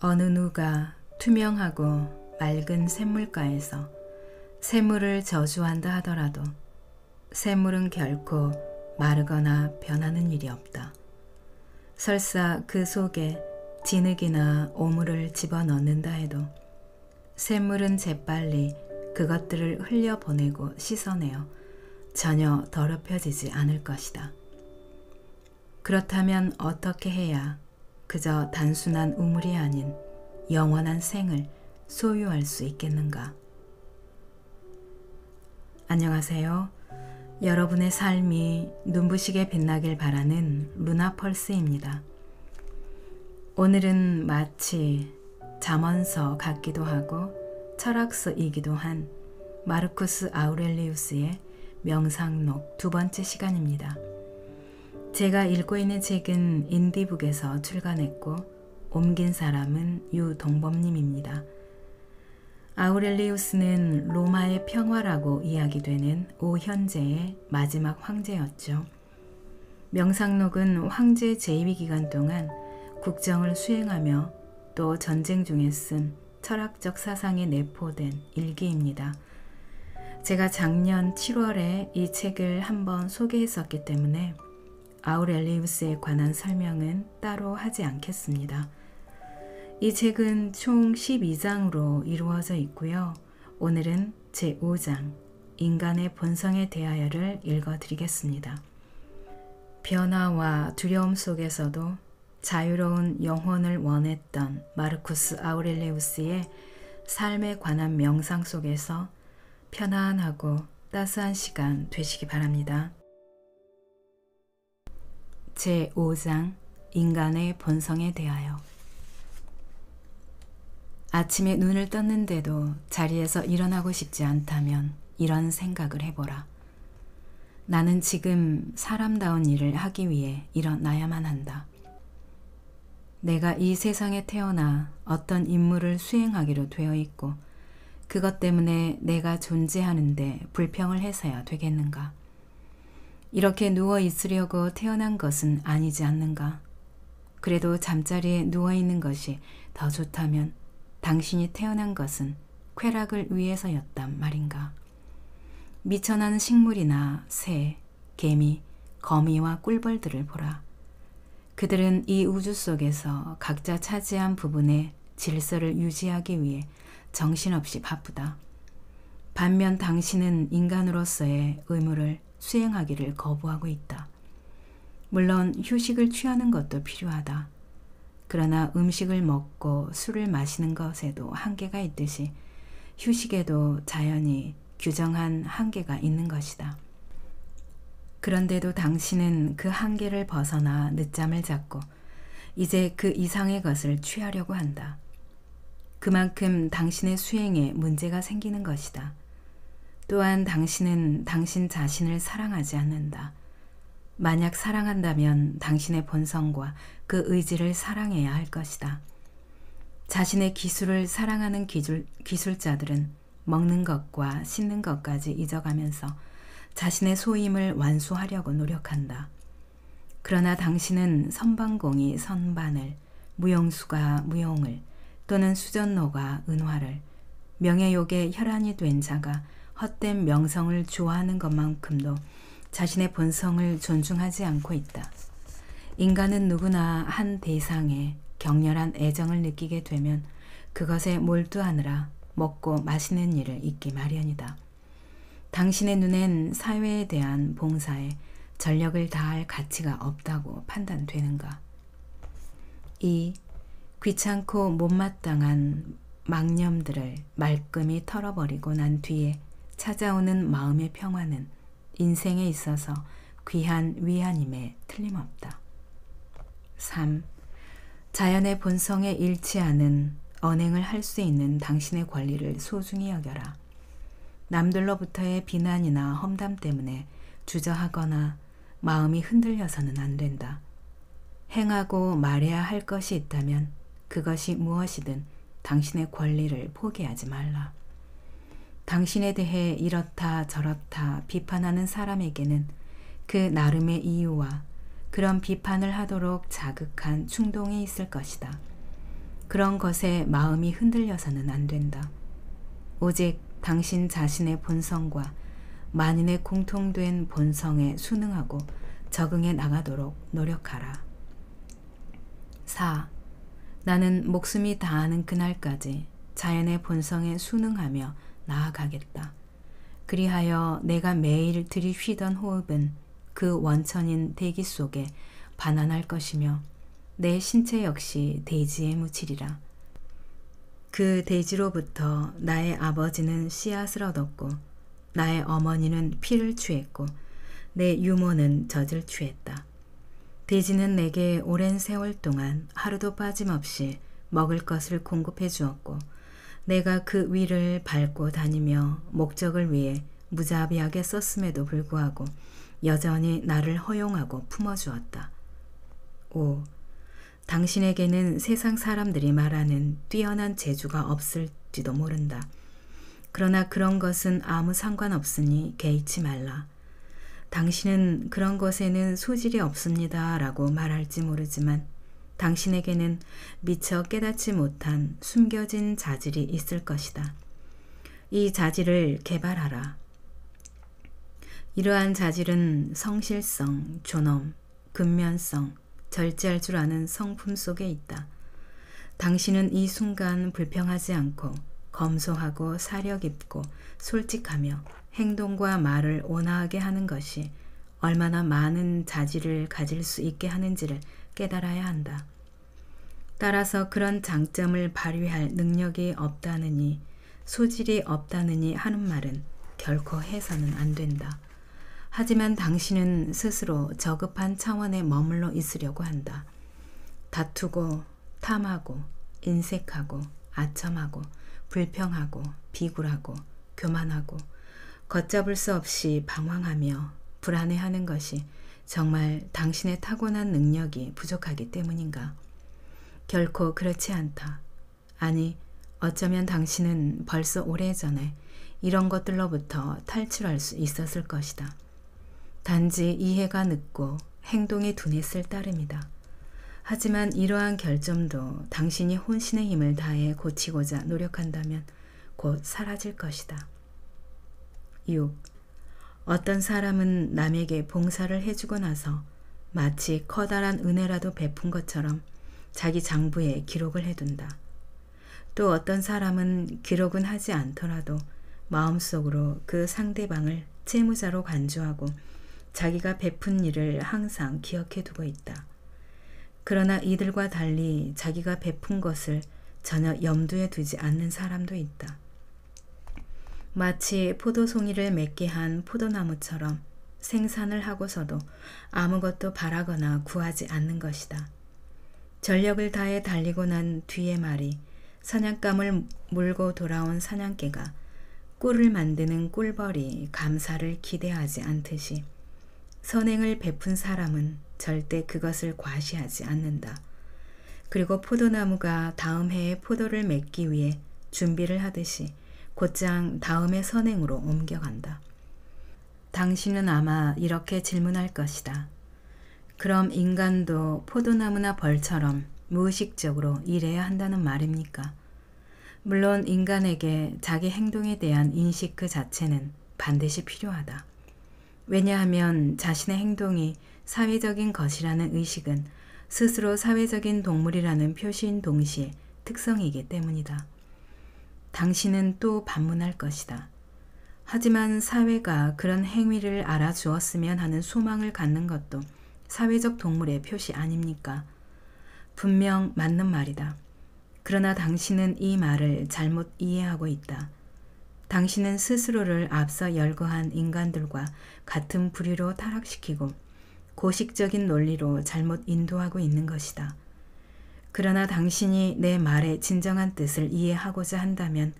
어느 누가 투명하고 맑은 샘물가에서 샘물을 저주한다 하더라도 샘물은 결코 마르거나 변하는 일이 없다. 설사 그 속에 진흙이나 오물을 집어넣는다 해도 샘물은 재빨리 그것들을 흘려보내고 씻어내어 전혀 더럽혀지지 않을 것이다. 그렇다면 어떻게 해야 그저 단순한 우물이 아닌 영원한 생을 소유할 수 있겠는가? 안녕하세요. 여러분의 삶이 눈부시게 빛나길 바라는 루나펄스입니다. 오늘은 마치 잠언서 같기도 하고 철학서이기도 한 마르쿠스 아우렐리우스의 명상록 두 번째 시간입니다. 제가 읽고 있는 책은 인디북에서 출간했고 옮긴 사람은 유동범님입니다. 아우렐리우스는 로마의 평화라고 이야기되는 오현제의 마지막 황제였죠. 명상록은 황제 재위 기간 동안 국정을 수행하며 또 전쟁 중에 쓴 철학적 사상에 내포된 일기입니다. 제가 작년 7월에 이 책을 한번 소개했었기 때문에 아우렐리우스에 관한 설명은 따로 하지 않겠습니다. 이 책은 총 12장으로 이루어져 있고요. 오늘은 제5장, 인간의 본성에 대하여를 읽어 드리겠습니다. 변화와 두려움 속에서도 자유로운 영혼을 원했던 마르쿠스 아우렐리우스의 삶에 관한 명상 속에서 편안하고 따스한 시간 되시기 바랍니다. 제5장 인간의 본성에 대하여 아침에 눈을 떴는데도 자리에서 일어나고 싶지 않다면 이런 생각을 해보라. 나는 지금 사람다운 일을 하기 위해 일어나야만 한다. 내가 이 세상에 태어나 어떤 임무를 수행하기로 되어 있고 그것 때문에 내가 존재하는데 불평을 해서야 되겠는가. 이렇게 누워 있으려고 태어난 것은 아니지 않는가. 그래도 잠자리에 누워 있는 것이 더 좋다면 당신이 태어난 것은 쾌락을 위해서였단 말인가. 미천한 식물이나 새, 개미, 거미와 꿀벌들을 보라. 그들은 이 우주 속에서 각자 차지한 부분의 질서를 유지하기 위해 정신없이 바쁘다. 반면 당신은 인간으로서의 의무를 수행하기를 거부하고 있다. 물론 휴식을 취하는 것도 필요하다. 그러나 음식을 먹고 술을 마시는 것에도 한계가 있듯이 휴식에도 자연히 규정한 한계가 있는 것이다. 그런데도 당신은 그 한계를 벗어나 늦잠을 잤고 이제 그 이상의 것을 취하려고 한다. 그만큼 당신의 수행에 문제가 생기는 것이다. 또한 당신은 당신 자신을 사랑하지 않는다. 만약 사랑한다면 당신의 본성과 그 의지를 사랑해야 할 것이다. 자신의 기술을 사랑하는 기술, 기술자들은 먹는 것과 씻는 것까지 잊어가면서 자신의 소임을 완수하려고 노력한다. 그러나 당신은 선방공이 선반을, 무용수가 무용을, 또는 수전노가 은화를, 명예욕의 혈안이 된 자가 헛된 명성을 좋아하는 것만큼도 자신의 본성을 존중하지 않고 있다. 인간은 누구나 한 대상에 격렬한 애정을 느끼게 되면 그것에 몰두하느라 먹고 마시는 일을 잊기 마련이다. 당신의 눈엔 사회에 대한 봉사에 전력을 다할 가치가 없다고 판단되는가? 이 귀찮고 못마땅한 망념들을 말끔히 털어버리고 난 뒤에 찾아오는 마음의 평화는 인생에 있어서 귀한 위안임에 틀림없다. 3. 자연의 본성에 일치하는 언행을 할 수 있는 당신의 권리를 소중히 여겨라. 남들로부터의 비난이나 험담 때문에 주저하거나 마음이 흔들려서는 안 된다. 행하고 말해야 할 것이 있다면 그것이 무엇이든 당신의 권리를 포기하지 말라. 당신에 대해 이렇다 저렇다 비판하는 사람에게는 그 나름의 이유와 그런 비판을 하도록 자극한 충동이 있을 것이다. 그런 것에 마음이 흔들려서는 안 된다. 오직 당신 자신의 본성과 만인의 공통된 본성에 순응하고 적응해 나가도록 노력하라. 4. 나는 목숨이 다하는 그날까지 자연의 본성에 순응하며 나아가겠다. 그리하여 내가 매일 들이쉬던 호흡은 그 원천인 대기 속에 반환할 것이며 내 신체 역시 대지에 묻히리라. 그 대지로부터 나의 아버지는 씨앗을 얻었고 나의 어머니는 피를 취했고 내 유모는 젖을 취했다. 대지는 내게 오랜 세월 동안 하루도 빠짐없이 먹을 것을 공급해 주었고 내가 그 위를 밟고 다니며 목적을 위해 무자비하게 썼음에도 불구하고 여전히 나를 허용하고 품어주었다. 5. 당신에게는 세상 사람들이 말하는 뛰어난 재주가 없을지도 모른다. 그러나 그런 것은 아무 상관없으니 개의치 말라. 당신은 그런 것에는 소질이 없습니다. 라고 말할지 모르지만 당신에게는 미처 깨닫지 못한 숨겨진 자질이 있을 것이다. 이 자질을 개발하라. 이러한 자질은 성실성, 존엄, 근면성, 절제할 줄 아는 성품 속에 있다. 당신은 이 순간 불평하지 않고 검소하고 사려 깊고 솔직하며 행동과 말을 온화하게 하는 것이 얼마나 많은 자질을 가질 수 있게 하는지를 깨달아야 한다. 따라서 그런 장점을 발휘할 능력이 없다느니 소질이 없다느니 하는 말은 결코 해서는 안 된다. 하지만 당신은 스스로 저급한 차원에 머물러 있으려고 한다. 다투고 탐하고 인색하고 아첨하고 불평하고 비굴하고 교만하고 걷잡을 수 없이 방황하며 불안해하는 것이 정말 당신의 타고난 능력이 부족하기 때문인가? 결코 그렇지 않다. 아니, 어쩌면 당신은 벌써 오래전에 이런 것들로부터 탈출할 수 있었을 것이다. 단지 이해가 늦고 행동이 둔했을 따름이다. 하지만 이러한 결점도 당신이 혼신의 힘을 다해 고치고자 노력한다면 곧 사라질 것이다. 6. 어떤 사람은 남에게 봉사를 해주고 나서 마치 커다란 은혜라도 베푼 것처럼 자기 장부에 기록을 해둔다. 또 어떤 사람은 기록은 하지 않더라도 마음속으로 그 상대방을 채무자로 간주하고 자기가 베푼 일을 항상 기억해 두고 있다. 그러나 이들과 달리 자기가 베푼 것을 전혀 염두에 두지 않는 사람도 있다. 마치 포도송이를 맺게 한 포도나무처럼 생산을 하고서도 아무것도 바라거나 구하지 않는 것이다. 전력을 다해 달리고 난 뒤의 말이 사냥감을 물고 돌아온 사냥개가 꿀을 만드는 꿀벌이 감사를 기대하지 않듯이 선행을 베푼 사람은 절대 그것을 과시하지 않는다. 그리고 포도나무가 다음 해에 포도를 맺기 위해 준비를 하듯이 곧장 다음의 선행으로 옮겨간다. 당신은 아마 이렇게 질문할 것이다. 그럼 인간도 포도나무나 벌처럼 무의식적으로 일해야 한다는 말입니까? 물론 인간에게 자기 행동에 대한 인식 그 자체는 반드시 필요하다. 왜냐하면 자신의 행동이 사회적인 것이라는 의식은 스스로 사회적인 동물이라는 표시인 동시에 특성이기 때문이다. 당신은 또 반문할 것이다. 하지만 사회가 그런 행위를 알아주었으면 하는 소망을 갖는 것도 사회적 동물의 표시 아닙니까? 분명 맞는 말이다. 그러나 당신은 이 말을 잘못 이해하고 있다. 당신은 스스로를 앞서 열거한 인간들과 같은 부류로 타락시키고 고식적인 논리로 잘못 인도하고 있는 것이다. 그러나 당신이 내 말의 진정한 뜻을 이해하고자 한다면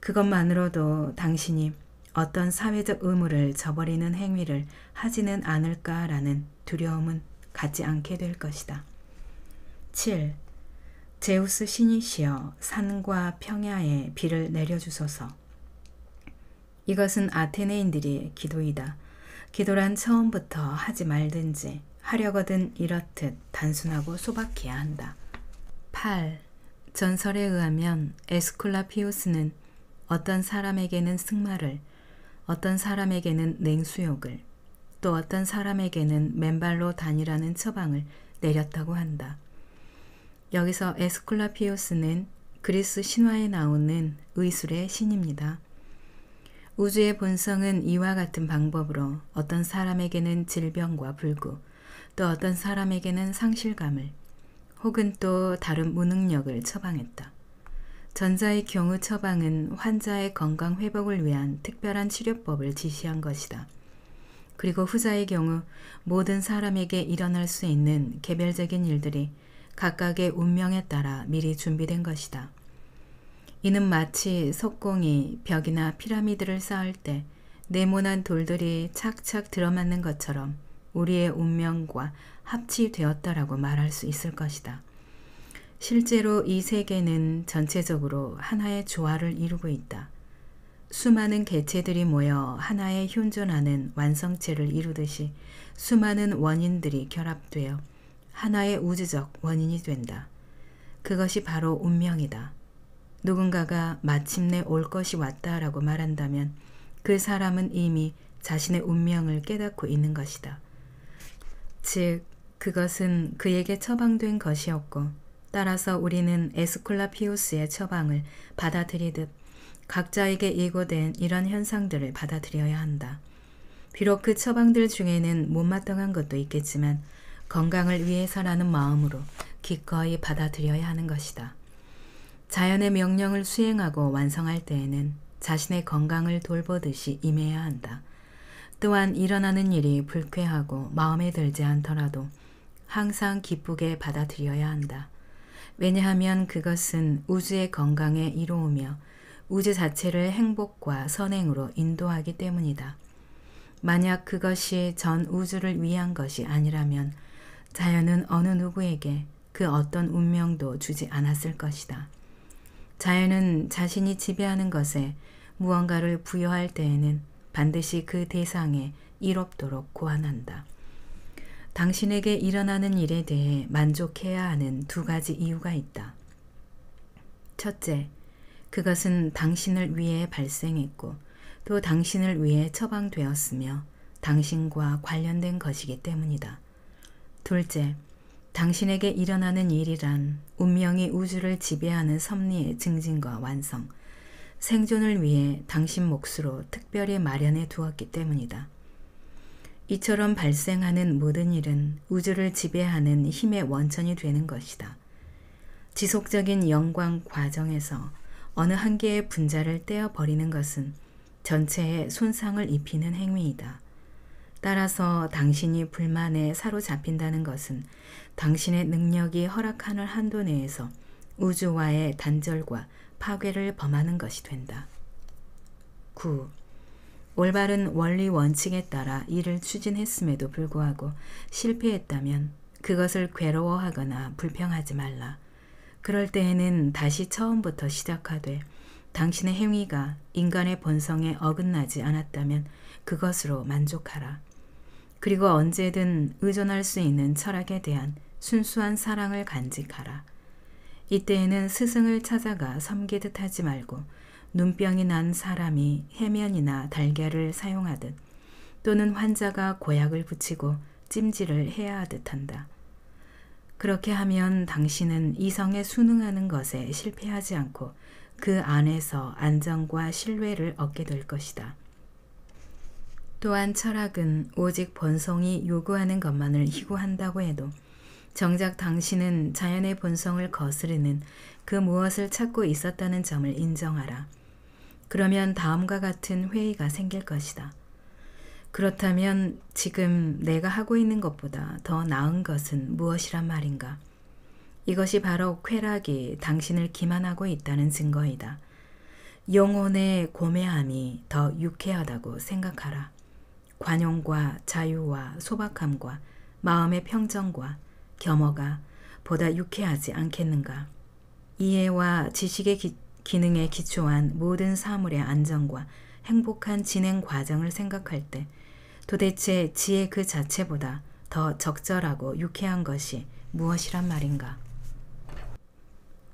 그것만으로도 당신이 어떤 사회적 의무를 저버리는 행위를 하지는 않을까라는 두려움은 갖지 않게 될 것이다. 7. 제우스 신이시여 산과 평야에 비를 내려주소서. 이것은 아테네인들이 기도이다. 기도란 처음부터 하지 말든지 하려거든 이렇듯 단순하고 소박해야 한다. 8. 전설에 의하면 에스쿨라피우스는 어떤 사람에게는 승마를, 어떤 사람에게는 냉수욕을, 또 어떤 사람에게는 맨발로 다니라는 처방을 내렸다고 한다. 여기서 에스쿨라피우스는 그리스 신화에 나오는 의술의 신입니다. 우주의 본성은 이와 같은 방법으로 어떤 사람에게는 질병과 불구, 또 어떤 사람에게는 상실감을, 혹은 또 다른 무능력을 처방했다. 전자의 경우 처방은 환자의 건강 회복을 위한 특별한 치료법을 지시한 것이다. 그리고 후자의 경우 모든 사람에게 일어날 수 있는 개별적인 일들이 각각의 운명에 따라 미리 준비된 것이다. 이는 마치 석공이 벽이나 피라미드를 쌓을 때 네모난 돌들이 착착 들어맞는 것처럼 우리의 운명과 합치되었다라고 말할 수 있을 것이다. 실제로 이 세계는 전체적으로 하나의 조화를 이루고 있다. 수많은 개체들이 모여 하나의 현존하는 완성체를 이루듯이 수많은 원인들이 결합되어 하나의 우주적 원인이 된다. 그것이 바로 운명이다. 누군가가 마침내 올 것이 왔다라고 말한다면 그 사람은 이미 자신의 운명을 깨닫고 있는 것이다. 즉, 그것은 그에게 처방된 것이었고 따라서 우리는 에스콜라피우스의 처방을 받아들이듯 각자에게 예고된 이런 현상들을 받아들여야 한다. 비록 그 처방들 중에는 못마땅한 것도 있겠지만 건강을 위해서라는 마음으로 기꺼이 받아들여야 하는 것이다. 자연의 명령을 수행하고 완성할 때에는 자신의 건강을 돌보듯이 임해야 한다. 또한 일어나는 일이 불쾌하고 마음에 들지 않더라도 항상 기쁘게 받아들여야 한다. 왜냐하면 그것은 우주의 건강에 이로우며 우주 자체를 행복과 선행으로 인도하기 때문이다. 만약 그것이 전 우주를 위한 것이 아니라면 자연은 어느 누구에게 그 어떤 운명도 주지 않았을 것이다. 자연은 자신이 지배하는 것에 무언가를 부여할 때에는 반드시 그 대상에 이롭도록 고안한다. 당신에게 일어나는 일에 대해 만족해야 하는 두 가지 이유가 있다. 첫째, 그것은 당신을 위해 발생했고 또 당신을 위해 처방되었으며 당신과 관련된 것이기 때문이다. 둘째, 당신에게 일어나는 일이란 운명이 우주를 지배하는 섭리의 증진과 완성, 생존을 위해 당신 몫으로 특별히 마련해 두었기 때문이다. 이처럼 발생하는 모든 일은 우주를 지배하는 힘의 원천이 되는 것이다. 지속적인 영광 과정에서 어느 한 개의 분자를 떼어버리는 것은 전체에 손상을 입히는 행위이다. 따라서 당신이 불만에 사로잡힌다는 것은 당신의 능력이 허락하는 한도 내에서 우주와의 단절과 파괴를 범하는 것이 된다. 9. 올바른 원리 원칙에 따라 일을 추진했음에도 불구하고 실패했다면 그것을 괴로워하거나 불평하지 말라. 그럴 때에는 다시 처음부터 시작하되 당신의 행위가 인간의 본성에 어긋나지 않았다면 그것으로 만족하라. 그리고 언제든 의존할 수 있는 철학에 대한 순수한 사랑을 간직하라. 이때에는 스승을 찾아가 섬기듯 하지 말고 눈병이 난 사람이 해면이나 달걀을 사용하듯 또는 환자가 고약을 붙이고 찜질을 해야 하듯 한다. 그렇게 하면 당신은 이성에 순응하는 것에 실패하지 않고 그 안에서 안정과 신뢰를 얻게 될 것이다. 또한 철학은 오직 본성이 요구하는 것만을 희구한다고 해도 정작 당신은 자연의 본성을 거스르는 그 무엇을 찾고 있었다는 점을 인정하라. 그러면 다음과 같은 회의가 생길 것이다. 그렇다면 지금 내가 하고 있는 것보다 더 나은 것은 무엇이란 말인가? 이것이 바로 쾌락이 당신을 기만하고 있다는 증거이다. 영혼의 고매함이 더 유쾌하다고 생각하라. 관용과 자유와 소박함과 마음의 평정과 겸허가 보다 유쾌하지 않겠는가? 이해와 지식에 기, 기능에 기초한 모든 사물의 안정과 행복한 진행 과정을 생각할 때 도대체 지혜 그 자체보다 더 적절하고 유쾌한 것이 무엇이란 말인가?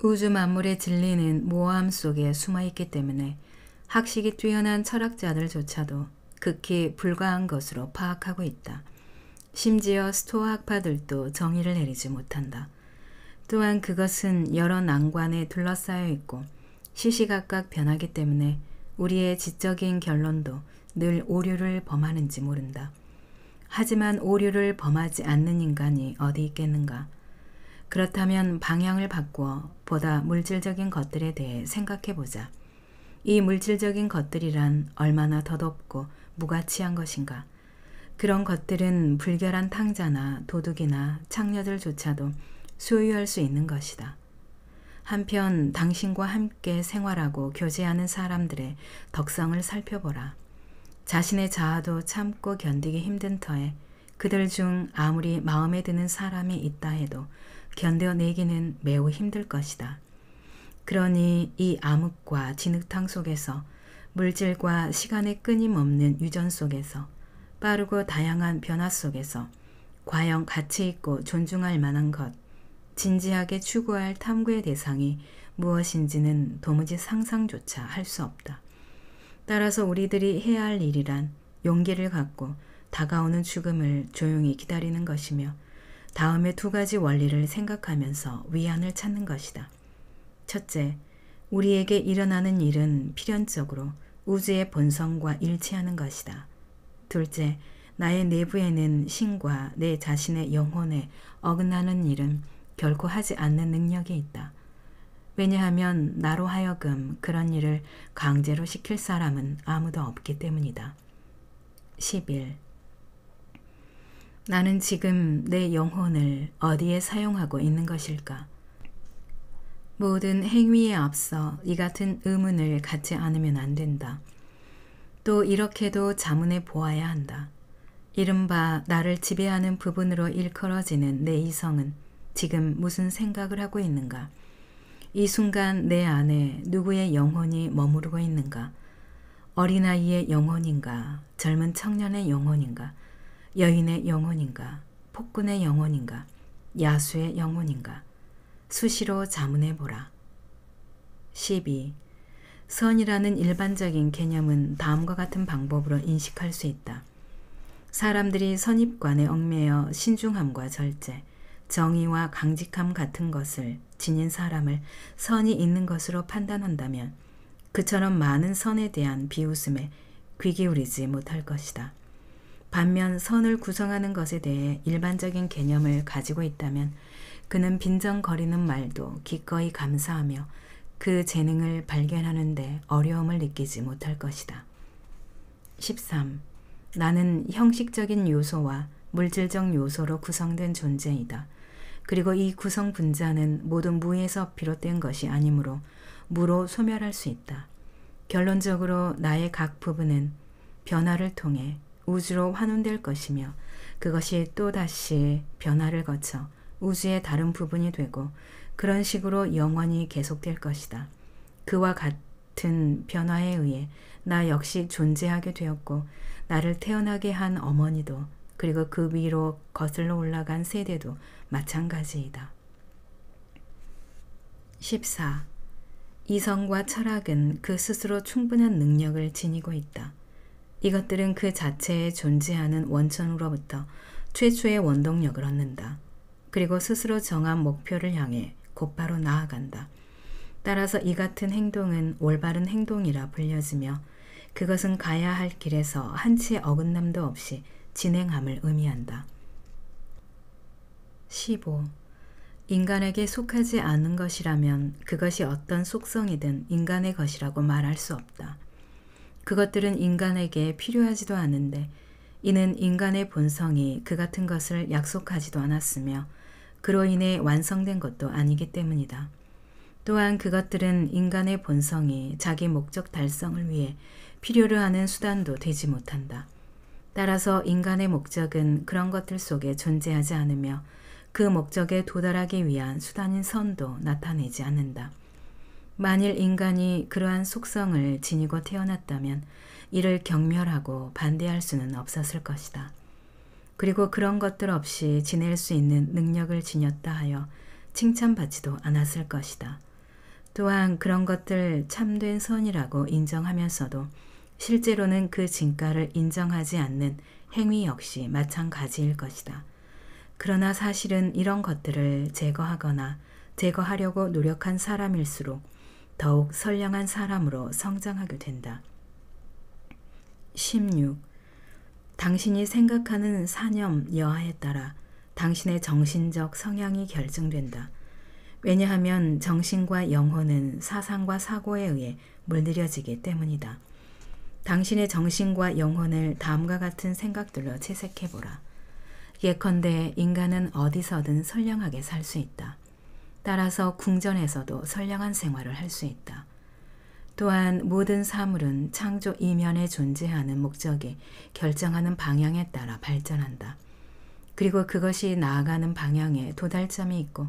우주 만물의 진리는 모함 속에 숨어 있기 때문에 학식이 뛰어난 철학자들조차도 극히 불가한 것으로 파악하고 있다. 심지어 스토어 학파들도 정의를 내리지 못한다. 또한 그것은 여러 난관에 둘러싸여 있고 시시각각 변하기 때문에 우리의 지적인 결론도 늘 오류를 범하는지 모른다. 하지만 오류를 범하지 않는 인간이 어디 있겠는가. 그렇다면 방향을 바꾸어 보다 물질적인 것들에 대해 생각해 보자. 이 물질적인 것들이란 얼마나 더덥고 무가치한 것인가. 그런 것들은 불결한 탕자나 도둑이나 창녀들조차도 소유할 수 있는 것이다. 한편 당신과 함께 생활하고 교제하는 사람들의 덕성을 살펴보라. 자신의 자아도 참고 견디기 힘든 터에 그들 중 아무리 마음에 드는 사람이 있다 해도 견뎌내기는 매우 힘들 것이다. 그러니 이 암흑과 진흙탕 속에서 물질과 시간의 끊임없는 유전 속에서 빠르고 다양한 변화 속에서 과연 가치 있고 존중할 만한 것 진지하게 추구할 탐구의 대상이 무엇인지는 도무지 상상조차 할 수 없다. 따라서 우리들이 해야 할 일이란 용기를 갖고 다가오는 죽음을 조용히 기다리는 것이며 다음에두 가지 원리를 생각하면서 위안을 찾는 것이다. 첫째, 우리에게 일어나는 일은 필연적으로 우주의 본성과 일치하는 것이다. 둘째, 나의 내부에는 신과 내 자신의 영혼에 어긋나는 일은 결코 하지 않는 능력이 있다. 왜냐하면 나로 하여금 그런 일을 강제로 시킬 사람은 아무도 없기 때문이다. 11. 나는 지금 내 영혼을 어디에 사용하고 있는 것일까? 모든 행위에 앞서 이 같은 의문을 갖지 않으면 안 된다. 또 이렇게도 자문해 보아야 한다. 이른바 나를 지배하는 부분으로 일컬어지는 내 이성은 지금 무슨 생각을 하고 있는가? 이 순간 내 안에 누구의 영혼이 머무르고 있는가? 어린아이의 영혼인가? 젊은 청년의 영혼인가? 여인의 영혼인가? 폭군의 영혼인가? 야수의 영혼인가? 수시로 자문해 보라. 12. 선이라는 일반적인 개념은 다음과 같은 방법으로 인식할 수 있다. 사람들이 선입관에 얽매여 신중함과 절제, 정의와 강직함 같은 것을 지닌 사람을 선이 있는 것으로 판단한다면 그처럼 많은 선에 대한 비웃음에 귀 기울이지 못할 것이다. 반면 선을 구성하는 것에 대해 일반적인 개념을 가지고 있다면 그는 빈정거리는 말도 기꺼이 감사하며 그 재능을 발견하는데 어려움을 느끼지 못할 것이다. 13. 나는 형식적인 요소와 물질적 요소로 구성된 존재이다. 그리고 이 구성 분자는 모든 무에서 비롯된 것이 아니므로 무로 소멸할 수 있다. 결론적으로 나의 각 부분은 변화를 통해 우주로 환원될 것이며 그것이 또다시 변화를 거쳐 우주의 다른 부분이 되고 그런 식으로 영원히 계속될 것이다. 그와 같은 변화에 의해 나 역시 존재하게 되었고 나를 태어나게 한 어머니도 그리고 그 위로 거슬러 올라간 세대도 마찬가지이다. 14. 이성과 철학은 그 스스로 충분한 능력을 지니고 있다. 이것들은 그 자체에 존재하는 원천으로부터 최초의 원동력을 얻는다. 그리고 스스로 정한 목표를 향해 곧바로 나아간다. 따라서 이 같은 행동은 올바른 행동이라 불려지며 그것은 가야 할 길에서 한치의 어긋남도 없이 진행함을 의미한다. 15. 인간에게 속하지 않은 것이라면 그것이 어떤 속성이든 인간의 것이라고 말할 수 없다. 그것들은 인간에게 필요하지도 않은데 이는 인간의 본성이 그 같은 것을 약속하지도 않았으며 그로 인해 완성된 것도 아니기 때문이다. 또한 그것들은 인간의 본성이 자기 목적 달성을 위해 필요로 하는 수단도 되지 못한다. 따라서 인간의 목적은 그런 것들 속에 존재하지 않으며 그 목적에 도달하기 위한 수단인 선도 나타내지 않는다. 만일 인간이 그러한 속성을 지니고 태어났다면 이를 경멸하고 반대할 수는 없었을 것이다. 그리고 그런 것들 없이 지낼 수 있는 능력을 지녔다 하여 칭찬받지도 않았을 것이다. 또한 그런 것들 참된 선이라고 인정하면서도 실제로는 그 진가를 인정하지 않는 행위 역시 마찬가지일 것이다. 그러나 사실은 이런 것들을 제거하거나 제거하려고 노력한 사람일수록 더욱 선량한 사람으로 성장하게 된다. 16. 당신이 생각하는 사념 여하에 따라 당신의 정신적 성향이 결정된다. 왜냐하면 정신과 영혼은 사상과 사고에 의해 물들여지기 때문이다. 당신의 정신과 영혼을 다음과 같은 생각들로 채색해보라. 예컨대 인간은 어디서든 선량하게 살 수 있다. 따라서 궁전에서도 선량한 생활을 할 수 있다. 또한 모든 사물은 창조 이면에 존재하는 목적이 결정하는 방향에 따라 발전한다. 그리고 그것이 나아가는 방향에 도달점이 있고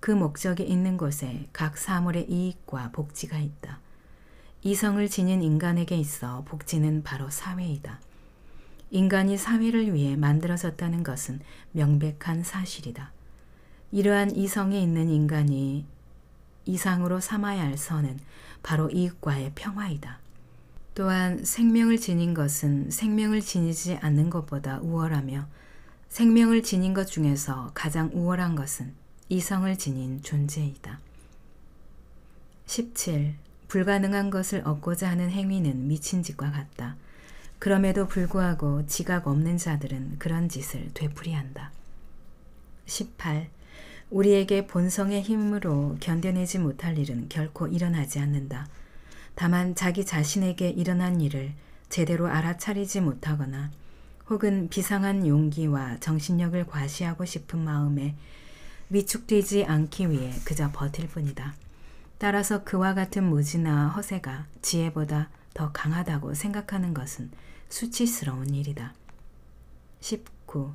그 목적이 있는 곳에 각 사물의 이익과 복지가 있다. 이성을 지닌 인간에게 있어 복지는 바로 사회이다. 인간이 사회를 위해 만들어졌다는 것은 명백한 사실이다. 이러한 이성에 있는 인간이 이상으로 삼아야 할 선은 바로 이익과의 평화이다. 또한 생명을 지닌 것은 생명을 지니지 않는 것보다 우월하며 생명을 지닌 것 중에서 가장 우월한 것은 이성을 지닌 존재이다. 17. 불가능한 것을 얻고자 하는 행위는 미친 짓과 같다. 그럼에도 불구하고 지각 없는 자들은 그런 짓을 되풀이한다. 18. 우리에게 본성의 힘으로 견뎌내지 못할 일은 결코 일어나지 않는다. 다만 자기 자신에게 일어난 일을 제대로 알아차리지 못하거나 혹은 비상한 용기와 정신력을 과시하고 싶은 마음에 위축되지 않기 위해 그저 버틸 뿐이다. 따라서 그와 같은 무지나 허세가 지혜보다 더 강하다고 생각하는 것은 수치스러운 일이다. 19.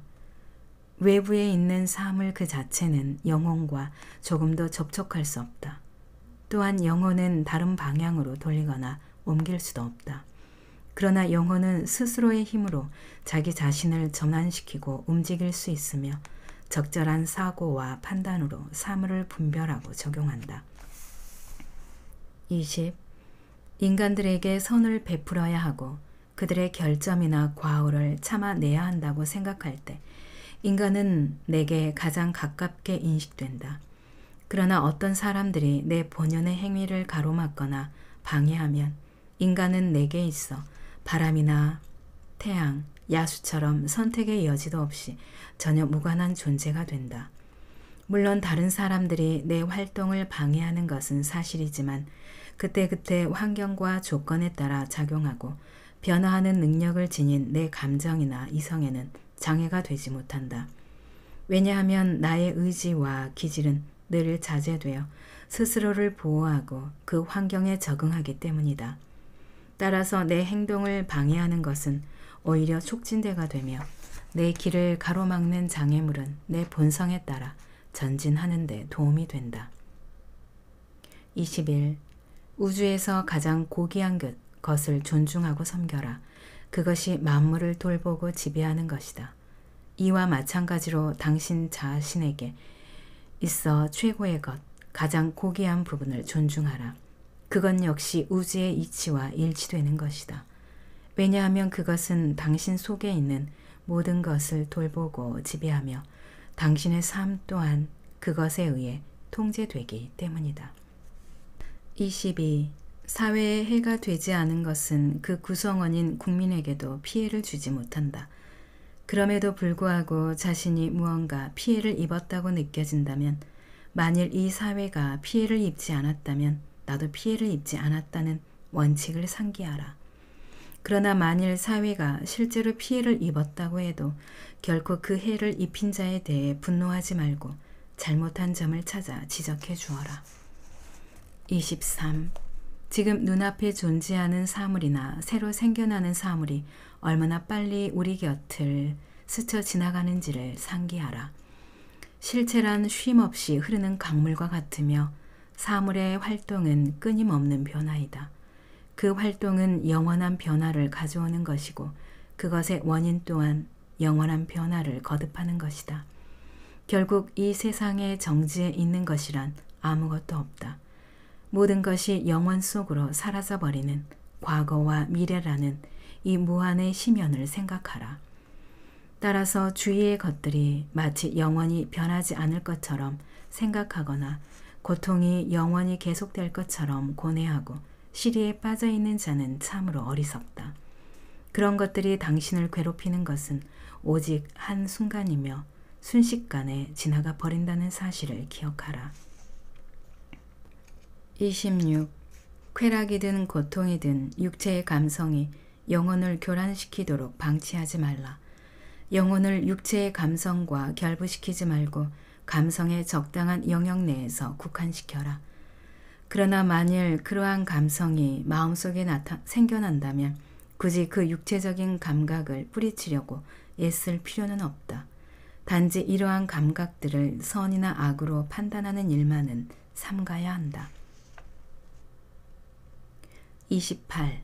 외부에 있는 사물 그 자체는 영혼과 조금도 접촉할 수 없다. 또한 영혼은 다른 방향으로 돌리거나 옮길 수도 없다. 그러나 영혼은 스스로의 힘으로 자기 자신을 전환시키고 움직일 수 있으며 적절한 사고와 판단으로 사물을 분별하고 적용한다. 20. 인간들에게 선을 베풀어야 하고 그들의 결점이나 과오를 참아내야 한다고 생각할 때 인간은 내게 가장 가깝게 인식된다. 그러나 어떤 사람들이 내 본연의 행위를 가로막거나 방해하면 인간은 내게 있어 바람이나 태양, 야수처럼 선택의 여지도 없이 전혀 무관한 존재가 된다. 물론 다른 사람들이 내 활동을 방해하는 것은 사실이지만 그때그때 환경과 조건에 따라 작용하고 변화하는 능력을 지닌 내 감정이나 이성에는 장애가 되지 못한다. 왜냐하면 나의 의지와 기질은 늘 자제되어 스스로를 보호하고 그 환경에 적응하기 때문이다. 따라서 내 행동을 방해하는 것은 오히려 촉진대가 되며 내 길을 가로막는 장애물은 내 본성에 따라 전진하는 데 도움이 된다. 21. 우주에서 가장 고귀한 것을 존중하고 섬겨라. 그것이 만물을 돌보고 지배하는 것이다. 이와 마찬가지로 당신 자신에게 있어 최고의 것, 가장 고귀한 부분을 존중하라. 그건 역시 우주의 이치와 일치되는 것이다. 왜냐하면 그것은 당신 속에 있는 모든 것을 돌보고 지배하며 당신의 삶 또한 그것에 의해 통제되기 때문이다. 22. 사회에 해가 되지 않은 것은 그 구성원인 국민에게도 피해를 주지 못한다. 그럼에도 불구하고 자신이 무언가 피해를 입었다고 느껴진다면, 만일 이 사회가 피해를 입지 않았다면 나도 피해를 입지 않았다는 원칙을 상기하라. 그러나 만일 사회가 실제로 피해를 입었다고 해도 결코 그 해를 입힌 자에 대해 분노하지 말고 잘못한 점을 찾아 지적해 주어라. 23. 지금 눈앞에 존재하는 사물이나 새로 생겨나는 사물이 얼마나 빨리 우리 곁을 스쳐 지나가는지를 상기하라. 실체란 쉼없이 흐르는 강물과 같으며 사물의 활동은 끊임없는 변화이다. 그 활동은 영원한 변화를 가져오는 것이고 그것의 원인 또한 영원한 변화를 거듭하는 것이다. 결국 이세상에 정지에 있는 것이란 아무것도 없다. 모든 것이 영원 속으로 사라져 버리는 과거와 미래라는 이 무한의 심연을 생각하라. 따라서 주위의 것들이 마치 영원히 변하지 않을 것처럼 생각하거나 고통이 영원히 계속될 것처럼 고뇌하고 시리에 빠져 있는 자는 참으로 어리석다. 그런 것들이 당신을 괴롭히는 것은 오직 한 순간이며 순식간에 지나가 버린다는 사실을 기억하라. 26. 쾌락이든 고통이든 육체의 감성이 영혼을 교란시키도록 방치하지 말라. 영혼을 육체의 감성과 결부시키지 말고 감성의 적당한 영역 내에서 국한시켜라. 그러나 만일 그러한 감성이 마음속에 나타, 생겨난다면 굳이 그 육체적인 감각을 뿌리치려고 애쓸 필요는 없다. 단지 이러한 감각들을 선이나 악으로 판단하는 일만은 삼가야 한다. 28.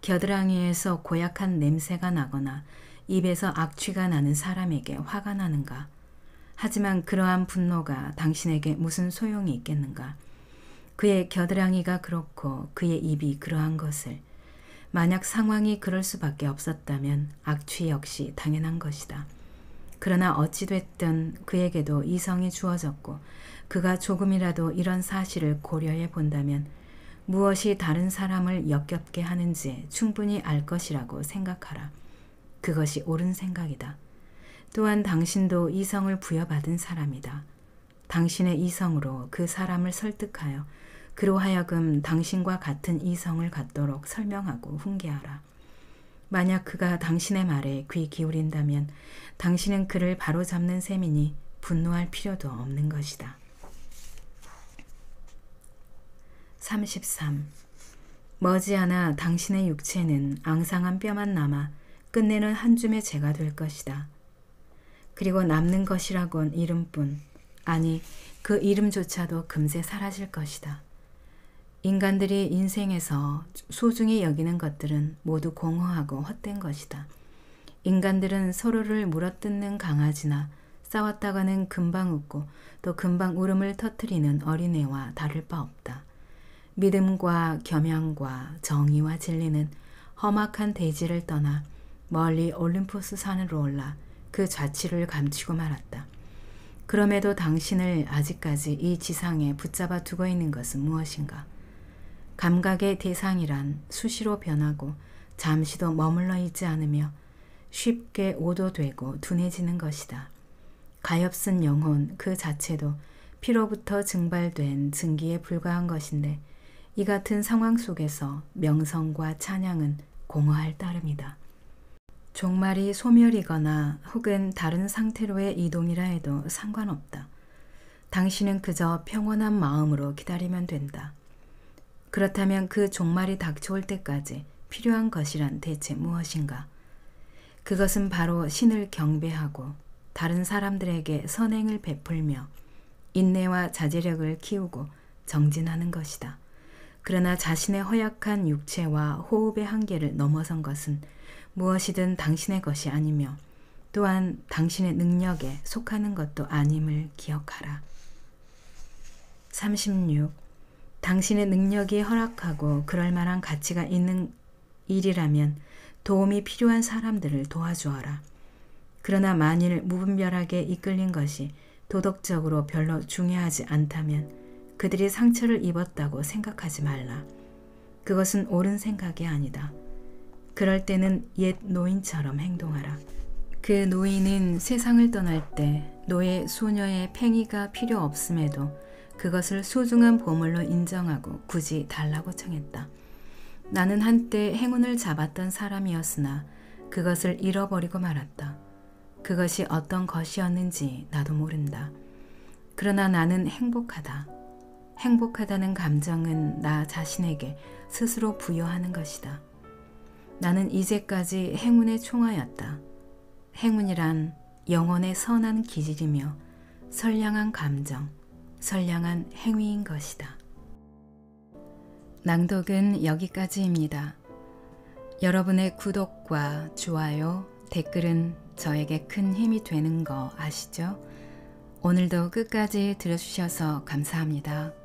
겨드랑이에서 고약한 냄새가 나거나 입에서 악취가 나는 사람에게 화가 나는가? 하지만 그러한 분노가 당신에게 무슨 소용이 있겠는가? 그의 겨드랑이가 그렇고 그의 입이 그러한 것을 만약 상황이 그럴 수밖에 없었다면 악취 역시 당연한 것이다. 그러나 어찌됐든 그에게도 이성이 주어졌고 그가 조금이라도 이런 사실을 고려해 본다면 무엇이 다른 사람을 역겹게 하는지 충분히 알 것이라고 생각하라. 그것이 옳은 생각이다. 또한 당신도 이성을 부여받은 사람이다. 당신의 이성으로 그 사람을 설득하여 그로 하여금 당신과 같은 이성을 갖도록 설명하고 훈계하라. 만약 그가 당신의 말에 귀 기울인다면 당신은 그를 바로잡는 셈이니 분노할 필요도 없는 것이다. 33. 머지않아 당신의 육체는 앙상한 뼈만 남아 끝내는 한 줌의 재가 될 것이다. 그리고 남는 것이라곤 이름뿐 아니 그 이름조차도 금세 사라질 것이다. 인간들이 인생에서 소중히 여기는 것들은 모두 공허하고 헛된 것이다. 인간들은 서로를 물어뜯는 강아지나 싸웠다가는 금방 웃고 또 금방 울음을 터트리는 어린애와 다를 바 없다. 믿음과 겸양과 정의와 진리는 험악한 대지를 떠나 멀리 올림포스 산으로 올라 그좌취를 감추고 말았다. 그럼에도 당신을 아직까지 이 지상에 붙잡아 두고 있는 것은 무엇인가? 감각의 대상이란 수시로 변하고 잠시도 머물러 있지 않으며 쉽게 오도되고 둔해지는 것이다. 가엾은 영혼 그 자체도 피로부터 증발된 증기에 불과한 것인데 이 같은 상황 속에서 명성과 찬양은 공허할 따름이다. 종말이 소멸이거나 혹은 다른 상태로의 이동이라 해도 상관없다. 당신은 그저 평온한 마음으로 기다리면 된다. 그렇다면 그 종말이 닥쳐올 때까지 필요한 것이란 대체 무엇인가? 그것은 바로 신을 경배하고 다른 사람들에게 선행을 베풀며 인내와 자제력을 키우고 정진하는 것이다. 그러나 자신의 허약한 육체와 호흡의 한계를 넘어선 것은 무엇이든 당신의 것이 아니며 또한 당신의 능력에 속하는 것도 아님을 기억하라. 36. 당신의 능력이 허락하고 그럴 만한 가치가 있는 일이라면 도움이 필요한 사람들을 도와주어라. 그러나 만일 무분별하게 이끌린 것이 도덕적으로 별로 중요하지 않다면 그들이 상처를 입었다고 생각하지 말라. 그것은 옳은 생각이 아니다. 그럴 때는 옛 노인처럼 행동하라. 그 노인은 세상을 떠날 때 노예 소녀의 팽이가 필요 없음에도 그것을 소중한 보물로 인정하고 굳이 달라고 청했다. 나는 한때 행운을 잡았던 사람이었으나 그것을 잃어버리고 말았다. 그것이 어떤 것이었는지 나도 모른다. 그러나 나는 행복하다. 행복하다는 감정은 나 자신에게 스스로 부여하는 것이다. 나는 이제까지 행운의 총아였다. 행운이란 영혼의 선한 기질이며 선량한 감정, 선량한 행위인 것이다. 낭독은 여기까지입니다. 여러분의 구독과 좋아요, 댓글은 저에게 큰 힘이 되는 거 아시죠? 오늘도 끝까지 들어주셔서 감사합니다.